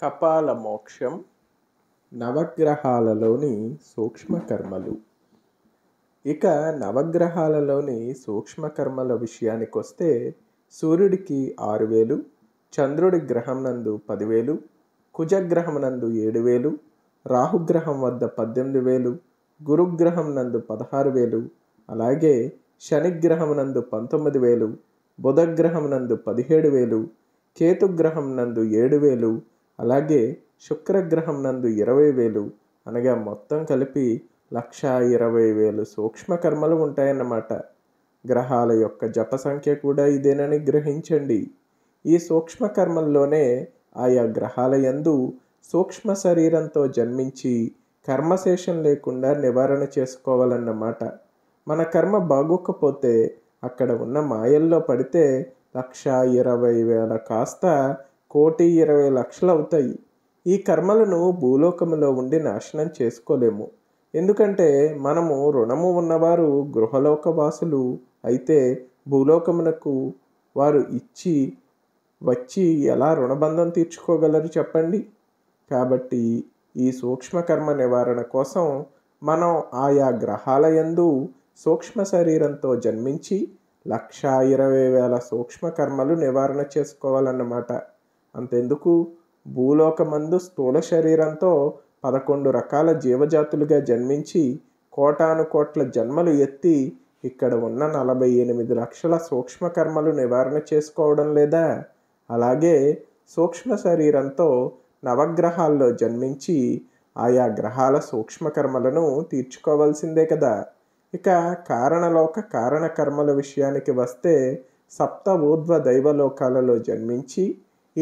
కపాల మోక్షం నవగ్రహాలలోని సూక్ష్మకర్మలు ఇక నవగ్రహాలలోని సూక్ష్మకర్మల విషయానికి వస్తే సూర్యుడికి ఆరు వేలు చంద్రుడి గ్రహం నందు పదివేలు కుజగ్రహం నందు ఏడు వేలు రాహుగ్రహం వద్ద పద్దెనిమిది వేలు గురుగ్రహం నందు పదహారు వేలు అలాగే శనిగ్రహం నందు పంతొమ్మిది వేలు బుధగ్రహం నందు పదిహేడు వేలు కేతుగ్రహం నందు ఏడు వేలు అలాగే శుక్రగ్రహం నందు ఇరవై వేలు అనగా మొత్తం కలిపి లక్ష ఇరవై వేలు సూక్ష్మ కర్మలు ఉంటాయన్నమాట గ్రహాల యొక్క జప సంఖ్య కూడా ఇదేనని గ్రహించండి ఈ సూక్ష్మ కర్మల్లోనే ఆయా గ్రహాల యందు సూక్ష్మ శరీరంతో జన్మించి కర్మశేషం లేకుండా నివారణ చేసుకోవాలన్నమాట మన కర్మ బాగోకపోతే అక్కడ ఉన్న మాయల్లో పడితే లక్ష ఇరవై వేల కాస్త కోటి ఇరవై లక్షలు అవుతాయి ఈ కర్మలను భూలోకములో ఉండి నాశనం చేసుకోలేము ఎందుకంటే మనము రుణము ఉన్నవారు గృహలోకవాసులు అయితే భూలోకమునకు వారు ఇచ్చి వచ్చి ఎలా రుణబంధం తీర్చుకోగలరు చెప్పండి కాబట్టి ఈ సూక్ష్మకర్మ నివారణ కోసం మనం ఆయా గ్రహాల యందు సూక్ష్మ శరీరంతో జన్మించి లక్షా ఇరవై వేల సూక్ష్మ కర్మలు నివారణ చేసుకోవాలన్నమాట అంతెందుకు భూలోకమందు స్థూల శరీరంతో పదకొండు రకాల జీవజాతులుగా జన్మించి కోటాను కోట్ల జన్మలు ఎత్తి ఇక్కడ ఉన్న నలభై ఎనిమిది లక్షల సూక్ష్మకర్మలు నివారణ చేసుకోవడం లేదా అలాగే సూక్ష్మ శరీరంతో నవగ్రహాల్లో జన్మించి ఆయా గ్రహాల సూక్ష్మకర్మలను తీర్చుకోవాల్సిందే కదా ఇక కారణలోక కారణకర్మల విషయానికి వస్తే సప్త ఊర్ధ్వ దైవలోకాలలో జన్మించి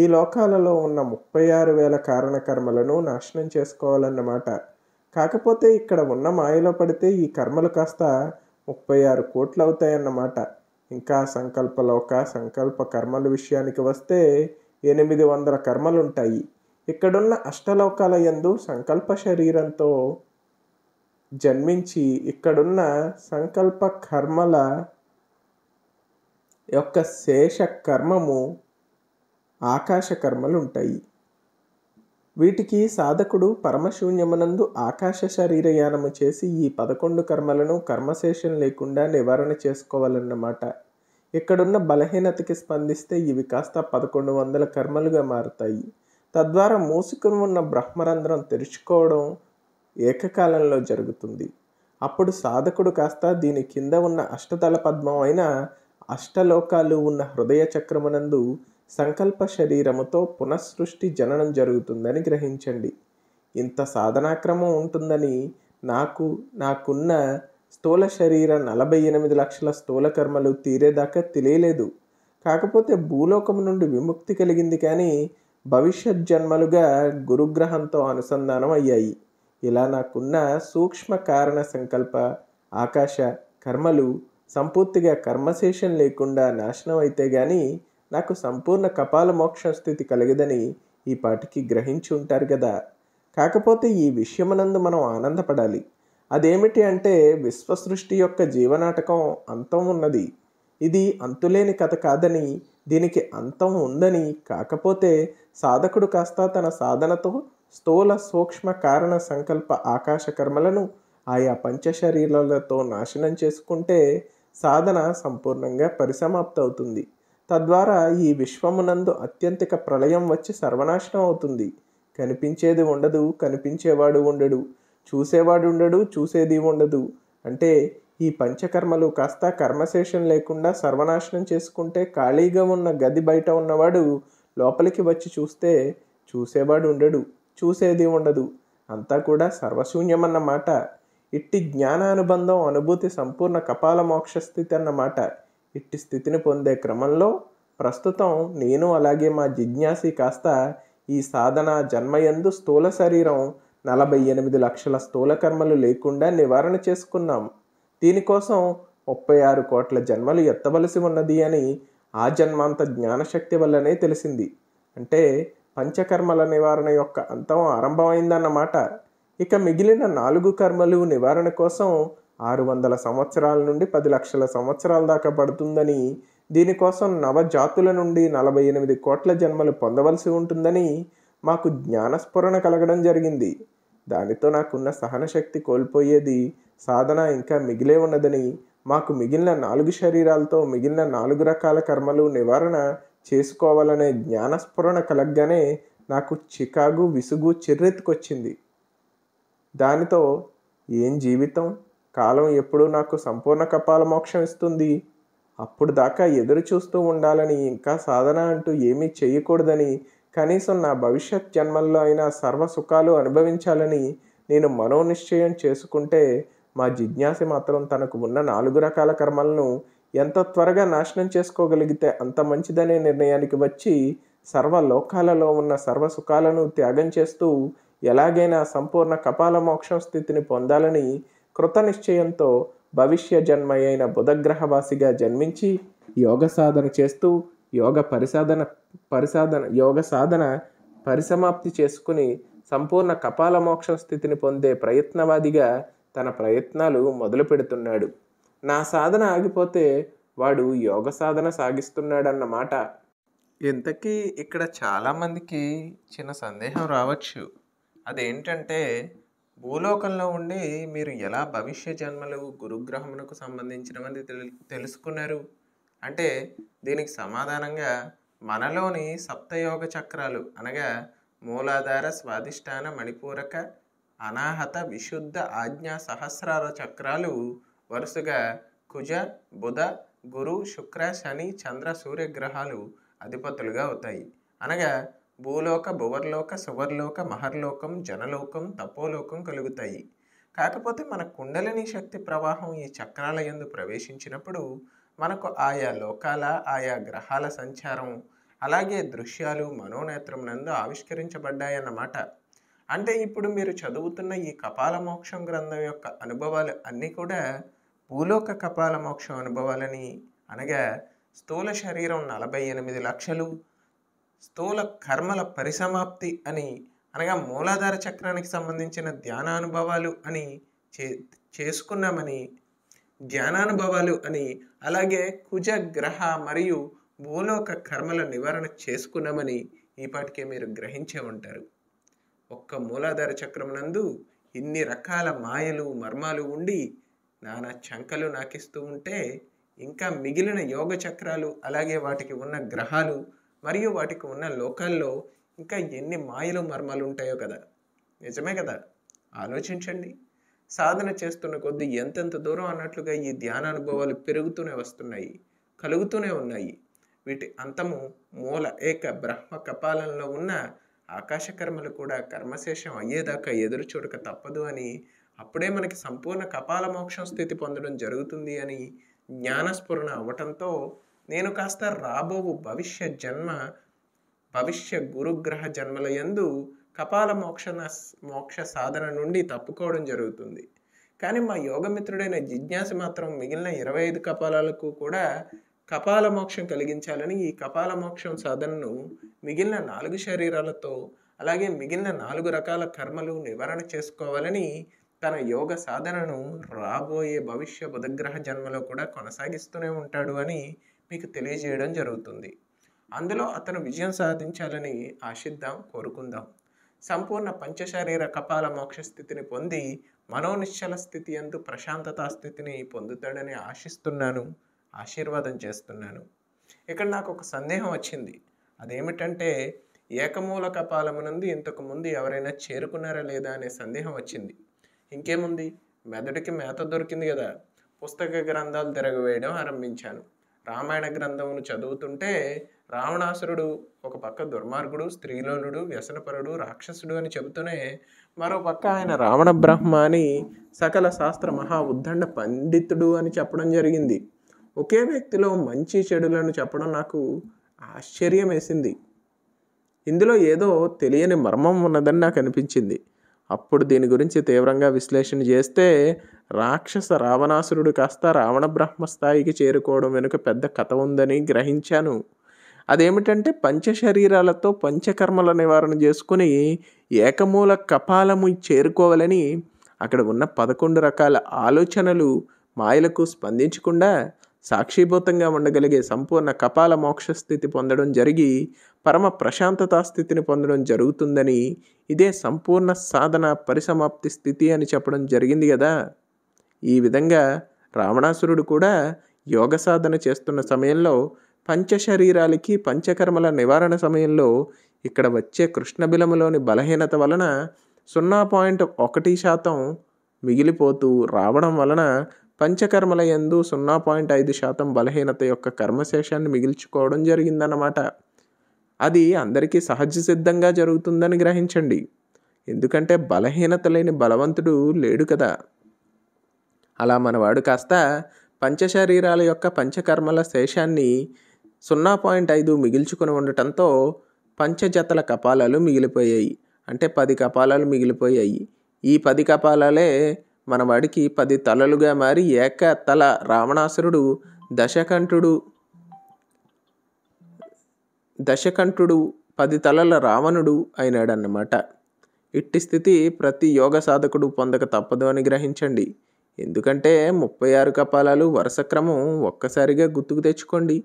ఈ లోకాలలో ఉన్న ముప్పై ఆరు వేల కారణకర్మలను నాశనం చేసుకోవాలన్నమాట కాకపోతే ఇక్కడ ఉన్న మాయలో పడితే ఈ కర్మలు కాస్త ముప్పై ఆరు కోట్లు అవుతాయన్నమాట ఇంకా సంకల్పలోక సంకల్ప కర్మల విషయానికి వస్తే ఎనిమిది వందల కర్మలుంటాయి ఇక్కడున్న అష్టలోకాల యందు సంకల్ప శరీరంతో జన్మించి ఇక్కడున్న సంకల్ప కర్మల యొక్క శేష కర్మము ఆకాశ కర్మలు ఉంటాయి వీటికి సాధకుడు పరమశూన్యమునందు ఆకాశ శరీరయానము చేసి ఈ పదకొండు కర్మలను కర్మశేషం లేకుండా నివారణ చేసుకోవాలన్నమాట ఇక్కడున్న బలహీనతకి స్పందిస్తే ఇవి కాస్త పదకొండు వందల కర్మలుగా మారుతాయి తద్వారా మూసుకుని ఉన్న బ్రహ్మరంధ్రం తెరుచుకోవడం ఏకకాలంలో జరుగుతుంది అప్పుడు సాధకుడు కాస్త దీని కింద ఉన్న అష్టతల పద్మం అయిన అష్టలోకాలు ఉన్న హృదయ చక్రమునందు సంకల్ప శరీరముతో పునఃసృష్టి జననం జరుగుతుందని గ్రహించండి ఇంత సాధనాక్రమం ఉంటుందని నాకు నాకున్న స్థూల శరీర నలభై ఎనిమిది లక్షల స్థూల కర్మలు తీరేదాకా తెలియలేదు కాకపోతే భూలోకం నుండి విముక్తి కలిగింది కానీ భవిష్యత్ జన్మలుగా గురుగ్రహంతో అనుసంధానం అయ్యాయి ఇలా నాకున్న సూక్ష్మ కారణ సంకల్ప ఆకాశ కర్మలు సంపూర్తిగా కర్మశేషం లేకుండా నాశనం అయితే కానీ నాకు సంపూర్ణ కపాల మోక్ష స్థితి కలిగదని ఈ పాటికి గ్రహించి ఉంటారు కదా కాకపోతే ఈ విషయమునందు మనం ఆనందపడాలి అదేమిటి అంటే విశ్వసృష్టి యొక్క జీవనాటకం అంతం ఉన్నది ఇది అంతులేని కథ కాదని దీనికి అంతం ఉందని కాకపోతే సాధకుడు కాస్త తన సాధనతో స్థూల సూక్ష్మ కారణ సంకల్ప ఆకాశ కర్మలను ఆయా పంచశరీరాలతో నాశనం చేసుకుంటే సాధన సంపూర్ణంగా పరిసమాప్తవుతుంది తద్వారా ఈ విశ్వమునందు అత్యంతిక ప్రళయం వచ్చి సర్వనాశనం అవుతుంది కనిపించేది ఉండదు కనిపించేవాడు ఉండడు చూసేవాడు ఉండడు చూసేది ఉండదు అంటే ఈ పంచకర్మలు కాస్త కర్మశేషం లేకుండా సర్వనాశనం చేసుకుంటే ఖాళీగా ఉన్న గది బయట ఉన్నవాడు లోపలికి వచ్చి చూస్తే చూసేవాడు ఉండడు చూసేది ఉండదు అంతా కూడా సర్వశూన్యమన్నమాట ఇట్టి జ్ఞానానుబంధం అనుభూతి సంపూర్ణ కపాల మోక్ష స్థితి అన్నమాట ఇట్టి స్థితిని పొందే క్రమంలో ప్రస్తుతం నేను అలాగే మా జిజ్ఞాసి కాస్త ఈ సాధన జన్మయందు స్థూల శరీరం నలభై ఎనిమిది లక్షల స్థూల కర్మలు లేకుండా నివారణ చేసుకున్నాం దీనికోసం ముప్పై ఆరు కోట్ల జన్మలు ఎత్తవలసి ఉన్నది అని ఆ జన్మాంత జ్ఞానశక్తి వల్లనే తెలిసింది అంటే పంచకర్మల నివారణ యొక్క అంతం ఆరంభమైందన్నమాట ఇక మిగిలిన నాలుగు కర్మలు నివారణ కోసం ఆరు వందల సంవత్సరాల నుండి పది లక్షల సంవత్సరాల దాకా పడుతుందని దీనికోసం నవజాతుల నుండి నలభై ఎనిమిది కోట్ల జన్మలు పొందవలసి ఉంటుందని మాకు జ్ఞానస్ఫురణ కలగడం జరిగింది దానితో నాకున్న సహనశక్తి కోల్పోయేది సాధన ఇంకా మిగిలే ఉన్నదని మాకు మిగిలిన నాలుగు శరీరాలతో మిగిలిన నాలుగు రకాల కర్మలు నివారణ చేసుకోవాలనే జ్ఞానస్ఫురణ కలగ్గానే నాకు చికాగు విసుగు చిర్రెత్తుకొచ్చింది దానితో ఏం జీవితం కాలం ఎప్పుడూ నాకు సంపూర్ణ కపాల మోక్షం ఇస్తుంది అప్పుడు దాకా ఎదురు చూస్తూ ఉండాలని ఇంకా సాధన అంటూ ఏమీ చేయకూడదని కనీసం నా భవిష్యత్ జన్మల్లో అయినా సర్వ సుఖాలు అనుభవించాలని నేను మనోనిశ్చయం చేసుకుంటే మా జిజ్ఞాసి మాత్రం తనకు ఉన్న నాలుగు రకాల కర్మలను ఎంత త్వరగా నాశనం చేసుకోగలిగితే అంత మంచిదనే నిర్ణయానికి వచ్చి సర్వలోకాలలో ఉన్న సర్వ సుఖాలను త్యాగం చేస్తూ ఎలాగైనా సంపూర్ణ కపాల మోక్షం స్థితిని పొందాలని కృత నిశ్చయంతో భవిష్య జన్మ అయిన బుధగ్రహవాసిగా జన్మించి యోగ సాధన చేస్తూ యోగ పరిసాధన పరిసాధన యోగ సాధన పరిసమాప్తి చేసుకుని సంపూర్ణ కపాల మోక్ష స్థితిని పొందే ప్రయత్నవాదిగా తన ప్రయత్నాలు మొదలు పెడుతున్నాడు నా సాధన ఆగిపోతే వాడు యోగ సాధన సాగిస్తున్నాడన్నమాట ఇంతకీ ఇక్కడ చాలామందికి చిన్న సందేహం రావచ్చు అదేంటంటే భూలోకంలో ఉండి మీరు ఎలా భవిష్య జన్మలు గురుగ్రహమునకు సంబంధించినవని తెలుసుకున్నారు అంటే దీనికి సమాధానంగా మనలోని సప్తయోగ చక్రాలు అనగా మూలాధార స్వాధిష్టాన మణిపూరక అనాహత విశుద్ధ ఆజ్ఞా సహస్రార చక్రాలు వరుసగా కుజ బుధ గురు శుక్ర శని చంద్ర సూర్యగ్రహాలు అధిపతులుగా అవుతాయి అనగా భూలోక భువర్లోక సువర్లోక మహర్లోకం జనలోకం తపోలోకం కలుగుతాయి కాకపోతే మన కుండలిని శక్తి ప్రవాహం ఈ చక్రాల ఎందు ప్రవేశించినప్పుడు మనకు ఆయా లోకాల ఆయా గ్రహాల సంచారం అలాగే దృశ్యాలు మనోనేత్రం నందు ఆవిష్కరించబడ్డాయన్నమాట అంటే ఇప్పుడు మీరు చదువుతున్న ఈ కపాల మోక్షం గ్రంథం యొక్క అనుభవాలు అన్నీ కూడా భూలోక కపాల మోక్షం అనుభవాలని అనగా స్థూల శరీరం నలభై ఎనిమిది లక్షలు స్థూల కర్మల పరిసమాప్తి అని అనగా మూలాధార చక్రానికి సంబంధించిన ధ్యానానుభవాలు అని చే చేసుకున్నామని ధ్యానానుభవాలు అని అలాగే కుజ గ్రహ మరియు భూలోక కర్మల నివారణ చేసుకున్నామని ఈపాటికే మీరు గ్రహించే ఉంటారు ఒక్క మూలాధార చక్రమునందు ఇన్ని రకాల మాయలు మర్మాలు ఉండి నానా చంకలు నాకిస్తూ ఉంటే ఇంకా మిగిలిన యోగ చక్రాలు అలాగే వాటికి ఉన్న గ్రహాలు మరియు వాటికి ఉన్న లోకాల్లో ఇంకా ఎన్ని మాయలు మర్మాలు ఉంటాయో కదా నిజమే కదా ఆలోచించండి సాధన చేస్తున్న కొద్దీ ఎంతెంత దూరం అన్నట్లుగా ఈ ధ్యాన అనుభవాలు పెరుగుతూనే వస్తున్నాయి కలుగుతూనే ఉన్నాయి వీటి అంతము మూల ఏక బ్రహ్మ కపాలంలో ఉన్న ఆకాశ కర్మలు కూడా కర్మశేషం అయ్యేదాకా ఎదురు చూడక తప్పదు అని అప్పుడే మనకి సంపూర్ణ కపాల మోక్షం స్థితి పొందడం జరుగుతుంది అని జ్ఞానస్ఫురణ అవ్వటంతో నేను కాస్త రాబోవు భవిష్య జన్మ భవిష్య గురుగ్రహ జన్మల యందు కపాల మోక్ష మోక్ష సాధన నుండి తప్పుకోవడం జరుగుతుంది కానీ మా యోగమిత్రుడైన జిజ్ఞాస మాత్రం మిగిలిన ఇరవై ఐదు కపాలాలకు కూడా కపాల మోక్షం కలిగించాలని ఈ కపాల మోక్షం సాధనను మిగిలిన నాలుగు శరీరాలతో అలాగే మిగిలిన నాలుగు రకాల కర్మలు నివారణ చేసుకోవాలని తన యోగ సాధనను రాబోయే భవిష్య బుధగ్రహ జన్మలో కూడా కొనసాగిస్తూనే ఉంటాడు అని మీకు తెలియజేయడం జరుగుతుంది అందులో అతను విజయం సాధించాలని ఆశిద్దాం కోరుకుందాం సంపూర్ణ పంచశారీర కపాల మోక్ష స్థితిని పొంది మనోనిశ్చల స్థితి ఎందు ప్రశాంతత స్థితిని పొందుతాడని ఆశిస్తున్నాను ఆశీర్వాదం చేస్తున్నాను ఇక్కడ నాకు ఒక సందేహం వచ్చింది అదేమిటంటే ఏకమూల కపాలము నుండి ముందు ఎవరైనా చేరుకున్నారా లేదా అనే సందేహం వచ్చింది ఇంకేముంది మెదడుకి మేత దొరికింది కదా పుస్తక గ్రంథాలు తిరగవేయడం ఆరంభించాను రామాయణ గ్రంథమును చదువుతుంటే రావణాసురుడు ఒక పక్క దుర్మార్గుడు స్త్రీలోనుడు వ్యసనపరుడు రాక్షసుడు అని చెబుతూనే మరో పక్క ఆయన రావణ బ్రహ్మ అని సకల శాస్త్ర మహా ఉద్దండ పండితుడు అని చెప్పడం జరిగింది ఒకే వ్యక్తిలో మంచి చెడులను చెప్పడం నాకు ఆశ్చర్యం వేసింది ఇందులో ఏదో తెలియని మర్మం ఉన్నదని నాకు అనిపించింది అప్పుడు దీని గురించి తీవ్రంగా విశ్లేషణ చేస్తే రాక్షస రావణాసురుడు కాస్త రావణ బ్రహ్మ స్థాయికి చేరుకోవడం వెనుక పెద్ద కథ ఉందని గ్రహించాను అదేమిటంటే పంచశరీరాలతో పంచకర్మల నివారణ చేసుకుని ఏకమూల కపాలము చేరుకోవాలని అక్కడ ఉన్న పదకొండు రకాల ఆలోచనలు మాయలకు స్పందించకుండా సాక్షిభూతంగా ఉండగలిగే సంపూర్ణ కపాల మోక్ష స్థితి పొందడం జరిగి పరమ ప్రశాంతతా స్థితిని పొందడం జరుగుతుందని ఇదే సంపూర్ణ సాధన పరిసమాప్తి స్థితి అని చెప్పడం జరిగింది కదా ఈ విధంగా రావణాసురుడు కూడా యోగ సాధన చేస్తున్న సమయంలో పంచశరీరాలకి పంచకర్మల నివారణ సమయంలో ఇక్కడ వచ్చే కృష్ణబిలములోని బలహీనత వలన సున్నా పాయింట్ ఒకటి శాతం మిగిలిపోతూ రావడం వలన పంచకర్మల ఎందు సున్నా పాయింట్ ఐదు శాతం బలహీనత యొక్క కర్మశేషాన్ని మిగిల్చుకోవడం జరిగిందన్నమాట అది అందరికీ సహజ సిద్ధంగా జరుగుతుందని గ్రహించండి ఎందుకంటే బలహీనత లేని బలవంతుడు లేడు కదా అలా మనవాడు కాస్త పంచశరీరాల యొక్క పంచకర్మల శేషాన్ని సున్నా పాయింట్ ఐదు మిగిల్చుకుని ఉండటంతో పంచజతల కపాలాలు మిగిలిపోయాయి అంటే పది కపాలాలు మిగిలిపోయాయి ఈ పది కపాలాలే మనవాడికి పది తలలుగా మారి ఏక తల రావణాసురుడు దశకంఠుడు దశకంఠుడు పది తలల రావణుడు అయినాడన్నమాట ఇట్టి స్థితి ప్రతి యోగ సాధకుడు పొందక తప్పదు అని గ్రహించండి ఎందుకంటే ముప్పై ఆరు కపాలాలు వరుస క్రమం ఒక్కసారిగా గుర్తుకు తెచ్చుకోండి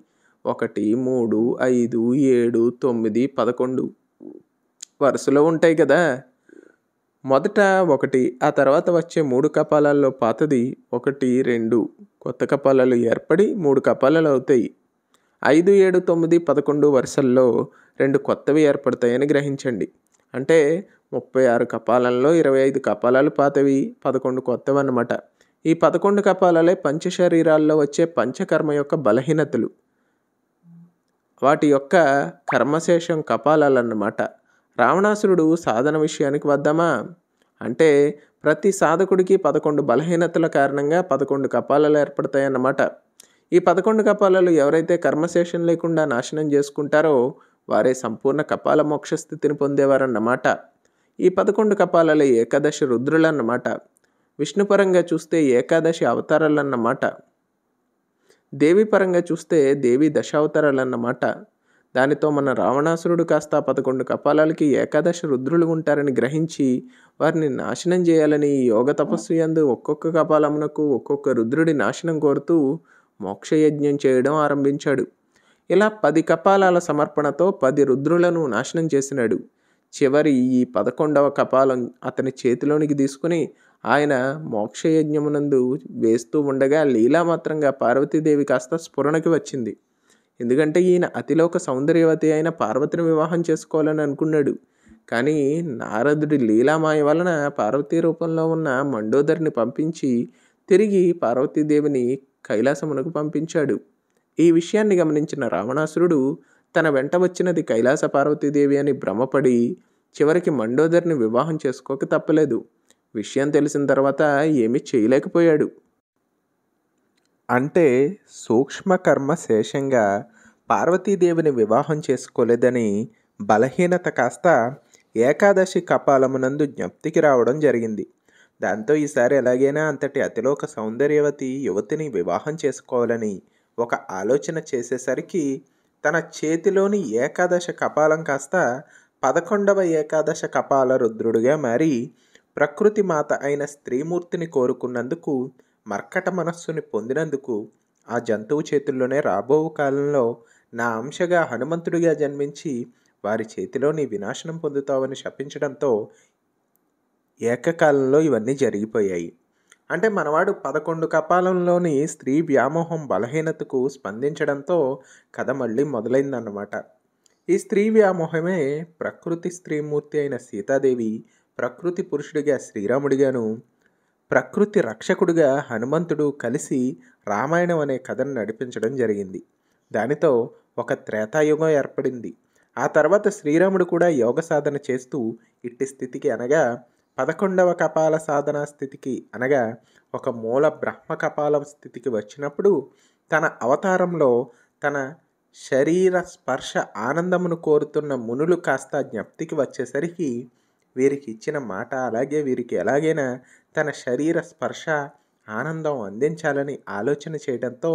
ఒకటి మూడు ఐదు ఏడు తొమ్మిది పదకొండు వరుసలో ఉంటాయి కదా మొదట ఒకటి ఆ తర్వాత వచ్చే మూడు కపాలాల్లో పాతది ఒకటి రెండు కొత్త కపాలాలు ఏర్పడి మూడు కపాలాలు అవుతాయి ఐదు ఏడు తొమ్మిది పదకొండు వరుసల్లో రెండు కొత్తవి ఏర్పడతాయని గ్రహించండి అంటే ముప్పై ఆరు కపాలంలో ఇరవై ఐదు కపాలాలు పాతవి పదకొండు కొత్తవి అన్నమాట ఈ పదకొండు కపాలాలే పంచ శరీరాల్లో వచ్చే పంచకర్మ యొక్క బలహీనతలు వాటి యొక్క కర్మశేషం కపాలాలన్నమాట రావణాసురుడు సాధన విషయానికి వద్దామా అంటే ప్రతి సాధకుడికి పదకొండు బలహీనతల కారణంగా పదకొండు కపాలాలు ఏర్పడతాయన్నమాట ఈ పదకొండు కపాలలు ఎవరైతే కర్మశేషం లేకుండా నాశనం చేసుకుంటారో వారే సంపూర్ణ కపాల మోక్ష స్థితిని పొందేవారన్నమాట ఈ పదకొండు కపాలలు ఏకాదశి రుద్రులన్నమాట విష్ణుపరంగా చూస్తే ఏకాదశి అవతారాలన్నమాట దేవిపరంగా చూస్తే దేవి దశావతారాలన్నమాట దానితో మన రావణాసురుడు కాస్త పదకొండు కపాలాలకి ఏకాదశ రుద్రులు ఉంటారని గ్రహించి వారిని నాశనం చేయాలని యోగ తపస్సు ఎందు ఒక్కొక్క కపాలమునకు ఒక్కొక్క రుద్రుడి నాశనం కోరుతూ మోక్షయజ్ఞం చేయడం ఆరంభించాడు ఇలా పది కపాలాల సమర్పణతో పది రుద్రులను నాశనం చేసినాడు చివరి ఈ పదకొండవ కపాలం అతని చేతిలోనికి తీసుకుని ఆయన మోక్షయజ్ఞమునందు వేస్తూ ఉండగా లీలామాత్రంగా పార్వతీదేవి కాస్త స్ఫురణకి వచ్చింది ఎందుకంటే ఈయన అతిలోక సౌందర్యవతి అయిన పార్వతిని వివాహం చేసుకోవాలని అనుకున్నాడు కానీ నారదుడి లీలామాయ వలన పార్వతీ రూపంలో ఉన్న మండోదరిని పంపించి తిరిగి పార్వతీదేవిని కైలాసమునకు పంపించాడు ఈ విషయాన్ని గమనించిన రావణాసురుడు తన వెంట వచ్చినది కైలాస పార్వతీదేవి అని భ్రమపడి చివరికి మండోదరిని వివాహం చేసుకోక తప్పలేదు విషయం తెలిసిన తర్వాత ఏమీ చేయలేకపోయాడు అంటే సూక్ష్మకర్మ శేషంగా పార్వతీదేవిని వివాహం చేసుకోలేదని బలహీనత కాస్త ఏకాదశి కపాలమునందు జ్ఞప్తికి రావడం జరిగింది దాంతో ఈసారి ఎలాగైనా అంతటి అతిలోక సౌందర్యవతి యువతిని వివాహం చేసుకోవాలని ఒక ఆలోచన చేసేసరికి తన చేతిలోని ఏకాదశ కపాలం కాస్త పదకొండవ ఏకాదశ కపాల రుద్రుడుగా మారి ప్రకృతి మాత అయిన స్త్రీమూర్తిని కోరుకున్నందుకు మర్కట మనస్సుని పొందినందుకు ఆ జంతువు చేతుల్లోనే రాబో కాలంలో నా అంశగా హనుమంతుడిగా జన్మించి వారి చేతిలోని వినాశనం పొందుతావని శపించడంతో ఏకకాలంలో ఇవన్నీ జరిగిపోయాయి అంటే మనవాడు పదకొండు కపాలంలోని స్త్రీ వ్యామోహం బలహీనతకు స్పందించడంతో కథ మళ్ళీ మొదలైందన్నమాట ఈ స్త్రీ వ్యామోహమే ప్రకృతి స్త్రీమూర్తి అయిన సీతాదేవి ప్రకృతి పురుషుడిగా శ్రీరాముడిగాను ప్రకృతి రక్షకుడిగా హనుమంతుడు కలిసి రామాయణం అనే కథను నడిపించడం జరిగింది దానితో ఒక త్రేతాయుగం ఏర్పడింది ఆ తర్వాత శ్రీరాముడు కూడా యోగ సాధన చేస్తూ ఇట్టి స్థితికి అనగా పదకొండవ కపాల సాధన స్థితికి అనగా ఒక మూల బ్రహ్మ కపాలం స్థితికి వచ్చినప్పుడు తన అవతారంలో తన శరీర స్పర్శ ఆనందమును కోరుతున్న మునులు కాస్త జ్ఞప్తికి వచ్చేసరికి వీరికి ఇచ్చిన మాట అలాగే వీరికి ఎలాగైనా తన శరీర స్పర్శ ఆనందం అందించాలని ఆలోచన చేయడంతో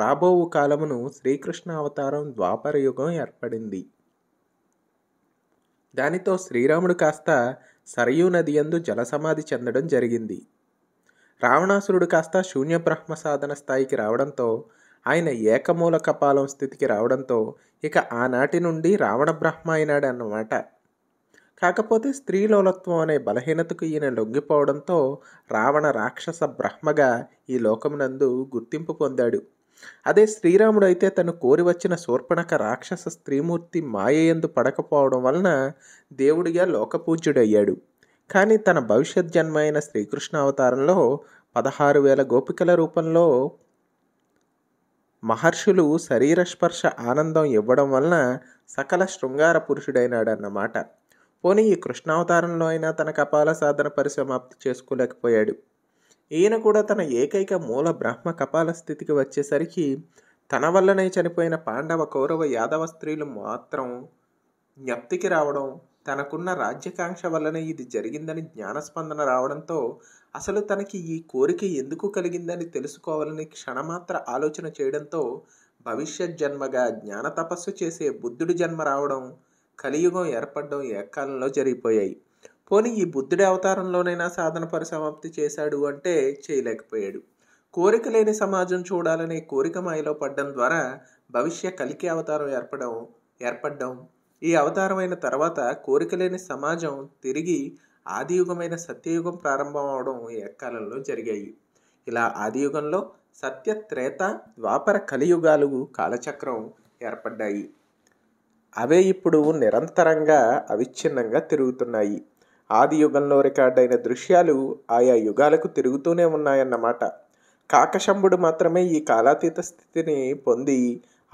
రాబో కాలమును శ్రీకృష్ణ అవతారం ద్వాపర యుగం ఏర్పడింది దానితో శ్రీరాముడు కాస్త సరయూ నది యందు జలసమాధి చెందడం జరిగింది రావణాసురుడు కాస్త శూన్య బ్రహ్మ సాధన స్థాయికి రావడంతో ఆయన ఏకమూల కపాలం స్థితికి రావడంతో ఇక ఆనాటి నుండి రావణ బ్రహ్మ అయినాడు అన్నమాట కాకపోతే స్త్రీలోలత్వం అనే బలహీనతకు ఈయన లొంగిపోవడంతో రావణ రాక్షస బ్రహ్మగా ఈ లోకమునందు గుర్తింపు పొందాడు అదే శ్రీరాముడు అయితే తను కోరి వచ్చిన శూర్పణక రాక్షస స్త్రీమూర్తి మాయయందు పడకపోవడం వలన దేవుడిగా లోకపూజ్యుడయ్యాడు కానీ తన భవిష్యత్ జన్మ అయిన శ్రీకృష్ణ అవతారంలో పదహారు వేల గోపికల రూపంలో మహర్షులు శరీర స్పర్శ ఆనందం ఇవ్వడం వలన సకల శృంగార పురుషుడైనాడన్నమాట పోనీ ఈ కృష్ణావతారంలో అయినా తన కపాల సాధన పరిసమాప్తి చేసుకోలేకపోయాడు ఈయన కూడా తన ఏకైక మూల బ్రహ్మ కపాల స్థితికి వచ్చేసరికి తన వల్లనే చనిపోయిన పాండవ కౌరవ యాదవ స్త్రీలు మాత్రం జ్ఞప్తికి రావడం తనకున్న రాజ్యాకాంక్ష వల్లనే ఇది జరిగిందని జ్ఞానస్పందన రావడంతో అసలు తనకి ఈ కోరిక ఎందుకు కలిగిందని తెలుసుకోవాలని క్షణమాత్ర ఆలోచన చేయడంతో భవిష్యత్ జన్మగా జ్ఞాన తపస్సు చేసే బుద్ధుడి జన్మ రావడం కలియుగం ఏర్పడడం ఏకాలంలో జరిగిపోయాయి పోనీ ఈ బుద్ధుడి అవతారంలోనైనా సాధన పరిసమాప్తి చేశాడు అంటే చేయలేకపోయాడు కోరిక లేని సమాజం చూడాలనే కోరిక మాయలో పడ్డం ద్వారా భవిష్య కలికి అవతారం ఏర్పడం ఏర్పడ్డం ఈ అవతారమైన తర్వాత కోరిక లేని సమాజం తిరిగి ఆదియుగమైన సత్యయుగం ప్రారంభం అవడం ఎక్కాలంలో జరిగాయి ఇలా ఆదియుగంలో సత్య త్రేత ద్వాపర కలియుగాలు కాలచక్రం ఏర్పడ్డాయి అవే ఇప్పుడు నిరంతరంగా అవిచ్ఛిన్నంగా తిరుగుతున్నాయి ఆది యుగంలో రికార్డైన దృశ్యాలు ఆయా యుగాలకు తిరుగుతూనే ఉన్నాయన్నమాట కాకశంభుడు మాత్రమే ఈ కాలాతీత స్థితిని పొంది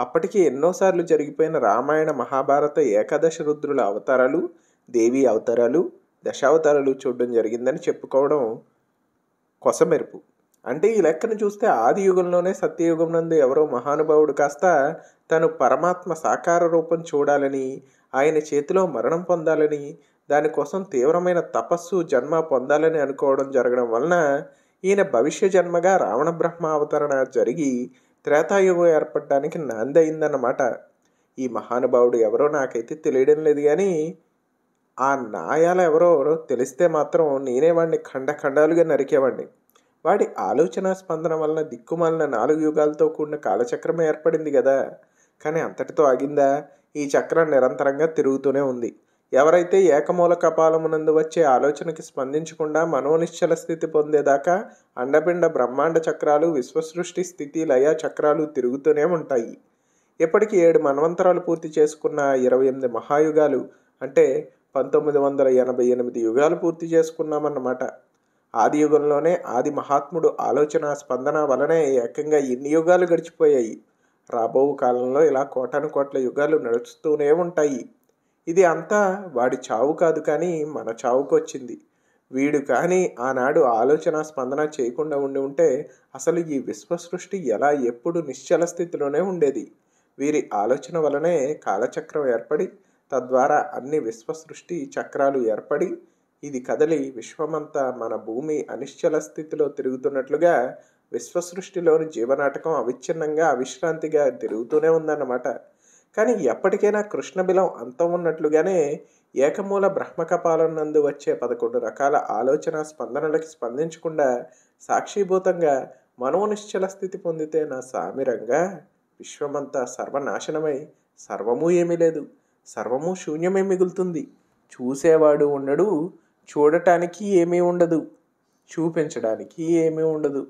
అప్పటికి ఎన్నోసార్లు జరిగిపోయిన రామాయణ మహాభారత ఏకాదశ రుద్రుల అవతారాలు దేవి అవతారాలు దశావతారాలు చూడడం జరిగిందని చెప్పుకోవడం కొసమెరుపు అంటే ఈ లెక్కను చూస్తే ఆది యుగంలోనే సత్యయుగం నందు ఎవరో మహానుభావుడు కాస్త తను పరమాత్మ సాకార రూపం చూడాలని ఆయన చేతిలో మరణం పొందాలని దానికోసం తీవ్రమైన తపస్సు జన్మ పొందాలని అనుకోవడం జరగడం వలన ఈయన భవిష్య జన్మగా రావణ బ్రహ్మ అవతరణ జరిగి త్రేతాయుగం ఏర్పడడానికి నాంది అయిందన్నమాట ఈ మహానుభావుడు ఎవరో నాకైతే తెలియడం లేదు కానీ ఆ నాయాల ఎవరో తెలిస్తే మాత్రం నేనే వాడిని ఖండఖండాలుగా నరికేవాడిని వాడి ఆలోచన స్పందన వలన దిక్కుమాలిన నాలుగు యుగాలతో కూడిన కాలచక్రమే ఏర్పడింది కదా కానీ అంతటితో ఆగిందా ఈ చక్రం నిరంతరంగా తిరుగుతూనే ఉంది ఎవరైతే ఏకమూల కపాలమునందు వచ్చే ఆలోచనకి స్పందించకుండా మనోనిశ్చల స్థితి పొందేదాకా అండపిండ బ్రహ్మాండ చక్రాలు విశ్వసృష్టి స్థితి లయ చక్రాలు తిరుగుతూనే ఉంటాయి ఇప్పటికి ఏడు మన్వంతరాలు పూర్తి చేసుకున్న ఇరవై ఎనిమిది మహాయుగాలు అంటే పంతొమ్మిది వందల ఎనభై ఎనిమిది యుగాలు పూర్తి చేసుకున్నామన్నమాట ఆది యుగంలోనే ఆది మహాత్ముడు ఆలోచన స్పందన వలనే ఏకంగా ఇన్ని యుగాలు గడిచిపోయాయి రాబో కాలంలో ఇలా కోటాను కోట్ల యుగాలు నడుస్తూనే ఉంటాయి ఇది అంతా వాడి చావు కాదు కానీ మన చావుకొచ్చింది వీడు కానీ ఆనాడు ఆలోచన స్పందన చేయకుండా ఉండి ఉంటే అసలు ఈ విశ్వసృష్టి ఎలా ఎప్పుడు నిశ్చల స్థితిలోనే ఉండేది వీరి ఆలోచన వలనే కాలచక్రం ఏర్పడి తద్వారా అన్ని విశ్వసృష్టి చక్రాలు ఏర్పడి ఇది కదలి విశ్వమంతా మన భూమి అనిశ్చల స్థితిలో తిరుగుతున్నట్లుగా విశ్వసృష్టిలోని జీవనాటకం అవిచ్ఛిన్నంగా అవిశ్రాంతిగా తిరుగుతూనే ఉందన్నమాట కానీ ఎప్పటికైనా కృష్ణబిలం అంతం ఉన్నట్లుగానే ఏకమూల బ్రహ్మకపాలనందు వచ్చే పదకొండు రకాల ఆలోచన స్పందనలకు స్పందించకుండా సాక్షిభూతంగా మనోనిశ్చల స్థితి పొందితే నా సామిరంగా విశ్వమంతా సర్వనాశనమై సర్వము ఏమీ లేదు సర్వము శూన్యమే మిగులుతుంది చూసేవాడు ఉండడు చూడటానికి ఏమీ ఉండదు చూపించడానికి ఏమీ ఉండదు